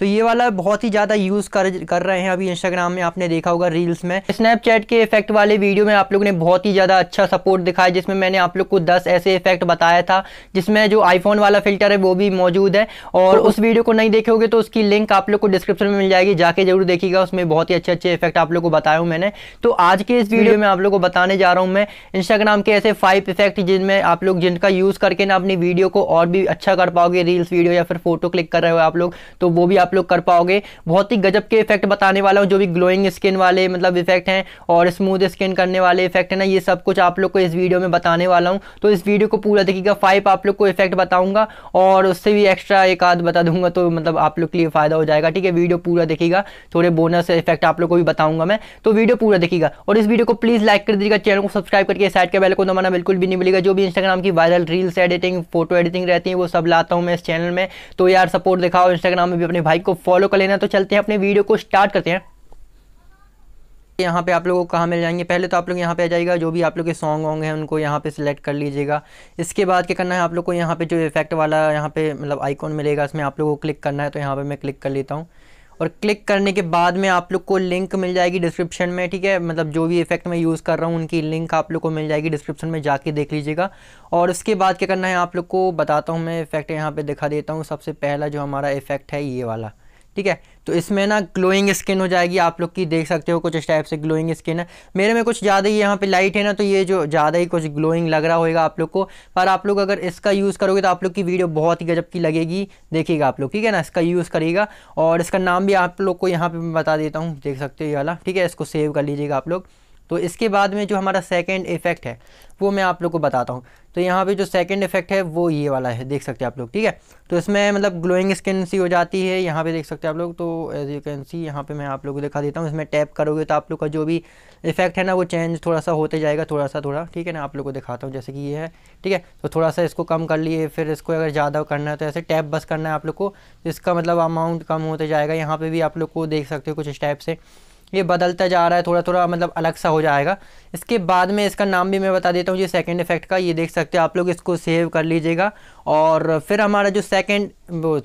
तो ये वाला बहुत ही ज़्यादा यूज़ कर कर रहे हैं अभी इंस्टाग्राम में आपने देखा होगा रील्स में स्नैपचैट के इफेक्ट वाले वीडियो में आप लोगों ने बहुत ही ज़्यादा अच्छा सपोर्ट दिखाया जिसमें मैंने आप लोग को 10 ऐसे इफेक्ट बताया था जिसमें जो आईफोन वाला फिल्टर है वो भी मौजूद है और तो उस वीडियो को नहीं देखे तो उसकी लिंक आप लोग को डिस्क्रिप्शन में मिल जाएगी जाके जरूर देखिएगा उसमें बहुत ही अच्छे अच्छे इफेक्ट आप लोग को बताया हूँ मैंने तो आज के इस वीडियो तो में आप लोग को बताने जा रहा हूँ मैं इंस्टाग्राम के ऐसे फाइव इफेक्ट जिनमें आप लोग जिनका यूज़ करके ना अपनी वीडियो को और भी अच्छा कर पाओगे रील्स वीडियो या फिर फोटो क्लिक कर रहे हो आप लोग तो वो भी आप आप लोग कर पाओगे बहुत ही गजब के इफेक्ट बताने वाला हूँ जो भी ग्लोइंग स्किन वाले मतलब इफेक्ट हैं और स्मूथ स्किन करने वाले इफेक्ट हैं ना ये सब कुछ आप लोग को इस वीडियो में बताने वाला हूँ तो इस वीडियो को पूरा देखिएगा फाइव आप लोग को इफेक्ट बताऊंगा और उससे भी एक्स्ट्रा एक आध बता दूंगा तो मतलब आप लोग के लिए फ़ायदा हो जाएगा ठीक है वीडियो पूरा देखिएगा थोड़े बोनस इफेक्ट आप लोग को भी बताऊंगा मैं तो वीडियो पूरा देखिएगा और इस वीडियो को प्लीज़ लाइक कर दीजिएगा चैनल को सब्सक्राइब करके साइड के बैल को दबाना बिल्कुल भी नहीं मिलेगा जो भी इंस्टाग्राम की viral reels editing photo editing रहती है वो सब लाता हूँ मैं इस चैनल में तो यार सपोर्ट दिखाओ इंस्टाग्राम में भी अपने भाई लाइक को फॉलो कर लेना तो चलते हैं अपने वीडियो को स्टार्ट करते हैं यहाँ पे आप लोगों को कहाँ मिल जाएंगे पहले तो आप लोग यहाँ पे आ जाएगा जो भी आप लोग के सॉन्ग वॉन्ग हैं उनको यहाँ पे सिलेक्ट कर लीजिएगा इसके बाद क्या करना है आप लोग को यहाँ पे जो इफेक्ट वाला यहाँ पे मतलब आइकॉन मिलेगा इसमें आप लोगों को क्लिक करना है तो यहाँ पे मैं क्लिक कर लेता हूँ और क्लिक करने के बाद में आप लोग को लिंक मिल जाएगी डिस्क्रिप्शन में ठीक है मतलब जो भी इफेक्ट मैं यूज़ कर रहा हूँ उनकी लिंक आप लोग को मिल जाएगी डिस्क्रिप्शन में जाके देख लीजिएगा और उसके बाद क्या करना है आप लोग को बताता हूँ मैं इफेक्ट यहाँ पर दिखा देता हूँ सबसे पहला जो हमारा इफेक्ट है ये वाला ठीक है तो इसमें ना ग्लोइंग स्किन हो जाएगी आप लोग की देख सकते हो कुछ इस टाइप से ग्लोइंग स्किन है मेरे में कुछ ज़्यादा ही यहाँ पे लाइट है ना तो ये जो ज़्यादा ही कुछ ग्लोइंग लग रहा होगा आप लोग को पर आप लोग अगर इसका यूज़ करोगे तो आप लोग की वीडियो बहुत ही गजब की लगेगी देखिएगा आप लोग ठीक है ना इसका यूज़ करिएगा और इसका नाम भी आप लोग को यहाँ पर मैं बता देता हूँ देख सकते हो ये वाला ठीक है इसको सेव कर लीजिएगा आप लोग तो इसके बाद में जो हमारा सेकेंड इफेक्ट है वो मैं आप लोग को बताता हूँ तो यहाँ पे जो सेकेंड इफेक्ट है वो ये वाला है देख सकते हैं आप लोग ठीक है तो इसमें मतलब ग्लोइंग स्किन सी हो जाती है यहाँ पे देख सकते हैं आप लोग तो एज यू कैन सी यहाँ पे मैं आप लोग को दिखा देता हूँ इसमें टैप करोगे तो आप लोग का जो भी इफेक्ट है ना वो चेंज थोड़ा सा होते जाएगा थोड़ा सा थोड़ा ठीक है ना आप लोग को दिखाता हूँ जैसे कि ये है ठीक है तो थोड़ा सा इसको कम कर लिए फिर इसको अगर ज़्यादा करना है तो ऐसे टैप बस करना है आप लोग को तो इसका मतलब अमाउंट कम होते जाएगा यहाँ पर भी आप लोग को देख सकते हो कुछ इस टाइप से ये बदलता जा रहा है थोड़ा थोड़ा मतलब अलग सा हो जाएगा इसके बाद में इसका नाम भी मैं बता देता हूँ ये सेकेंड इफेक्ट का ये देख सकते हो आप लोग इसको सेव कर लीजिएगा और फिर हमारा जो सेकंड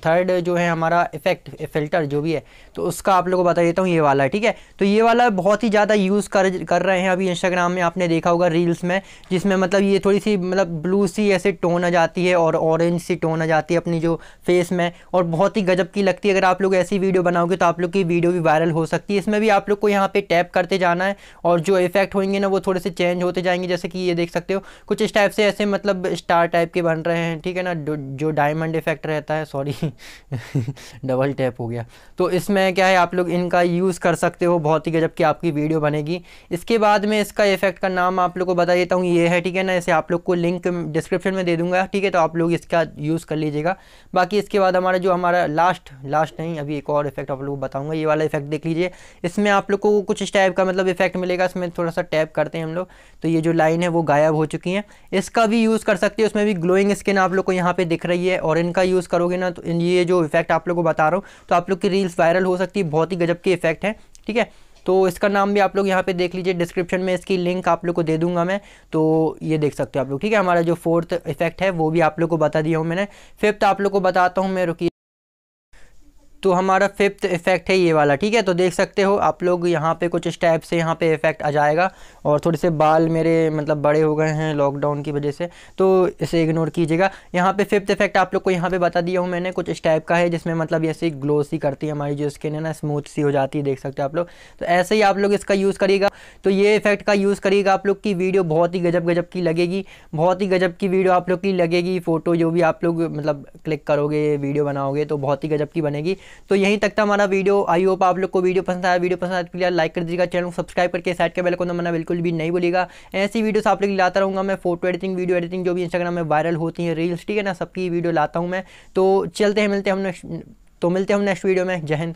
थर्ड जो है हमारा इफेक्ट फ़िल्टर जो भी है तो उसका आप लोगों को बता देता हूँ ये वाला है ठीक है तो ये वाला बहुत ही ज़्यादा यूज़ कर कर रहे हैं अभी इंस्टाग्राम में आपने देखा होगा रील्स में जिसमें मतलब ये थोड़ी सी मतलब ब्लू सी ऐसे टोन आ जाती है और ऑरेंज सी टोन आ जाती है अपनी जो फेस में और बहुत ही गजब की लगती है अगर आप लोग ऐसी वीडियो बनाओगे तो आप लोग की वीडियो भी वायरल हो सकती है इसमें भी आप लोग को यहाँ पर टैप करते जाना है और जो इफेक्ट होंगे ना वो थोड़े से चेंज होते जाएंगे जैसे कि ये देख सकते हो कुछ इस टाइप से ऐसे मतलब स्टार टाइप के बन रहे हैं ठीक है ना जो डायमंड इफेक्ट रहता है सॉरी डबल टैप हो गया तो इसमें क्या है आप लोग इनका यूज़ कर सकते हो बहुत ही गजब की आपकी वीडियो बनेगी इसके बाद में इसका इफेक्ट का नाम आप लोग को बता देता हूँ ये है ठीक है ना इसे आप लोग को लिंक डिस्क्रिप्शन में दे दूँगा ठीक है तो आप लोग इसका यूज़ कर लीजिएगा बाकी इसके बाद हमारा जो हमारा लास्ट लास्ट नहीं अभी एक और इफेक्ट आप लोग को बताऊँगा ये वाला इफेक्ट देख लीजिए इसमें आप लोग को कुछ इस टाइप का मतलब इफेक्ट मिलेगा इसमें थोड़ा सा टैप करते हैं हम लोग तो ये जो लाइन है वो गायब हो चुकी है इसका भी यूज़ कर सकते हैं उसमें भी ग्लोइंग स्किन आप लोग को यहाँ पे दिख रही है और इनका यूज़ करोगे ना तो ये जो इफेक्ट आप लोग को बता रहा हूँ तो आप लोग की रील्स वायरल हो सकती है बहुत ही गजब की इफेक्ट है ठीक है तो इसका नाम भी आप लोग यहाँ पे देख लीजिए डिस्क्रिप्शन में इसकी लिंक आप लोग को दे दूंगा मैं तो ये देख सकते हो आप लोग ठीक है हमारा जो फोर्थ इफेक्ट है वो भी आप लोग को बता दिया हूँ मैंने फिफ्थ आप लोग को बताता हूँ मैं रुकी तो हमारा फिफ्थ इफेक्ट है ये वाला ठीक है तो देख सकते हो आप लोग यहाँ पे कुछ स्टेप से यहाँ पे इफेक्ट आ जाएगा और थोड़े से बाल मेरे मतलब बड़े हो गए हैं लॉकडाउन की वजह से तो इसे इग्नोर कीजिएगा यहाँ पे फिफ्थ इफेक्ट आप लोग को यहाँ पे बता दिया हूँ मैंने कुछ स्टेप का है जिसमें मतलब ऐसी ग्लो सी करती है हमारी जो स्किन है ना स्मूथ सी हो जाती है देख सकते हो आप लोग तो ऐसे ही आप लोग इसका यूज़ करिएगा तो ये इफेक्ट का यूज़ करिएगा आप लोग की वीडियो बहुत ही गजब गजब की लगेगी बहुत ही गजब की वीडियो आप लोग की लगेगी फ़ोटो जो भी आप लोग मतलब क्लिक करोगे वीडियो बनाओगे तो बहुत ही गजब की बनेगी तो यहीं तक था हमारा वीडियो आई होप आप लोग को वीडियो पसंद आया वीडियो पसंद आया तो प्लीज़ लाइक कर दीजिएगा चैनल को सब्सक्राइब करके साइड के बेल को मना बिल्कुल भी नहीं बोलेगा ऐसी वीडियोस आप लोग लाता रहूँगा मैं फोटो एडिटिंग वीडियो एडिटिंग जो भी इंस्टाग्राम में वायरल होती है रील्स ठीक है ना सबकी वीडियो लाता हूँ मैं तो चलते हैं मिलते हैं हम तो मिलते हैं हम नेक्स्ट वीडियो में जय हिंद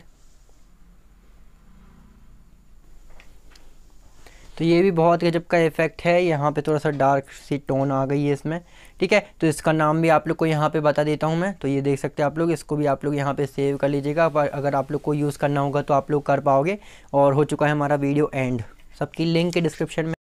तो ये भी बहुत गजब का इफेक्ट है यहाँ पे थोड़ा सा डार्क सी टोन आ गई है इसमें ठीक है तो इसका नाम भी आप लोग को यहाँ पे बता देता हूँ मैं तो ये देख सकते हैं आप लोग इसको भी आप लोग यहाँ पे सेव कर लीजिएगा अगर आप लोग को यूज़ करना होगा तो आप लोग कर पाओगे और हो चुका है हमारा वीडियो एंड सबकी लिंक डिस्क्रिप्शन में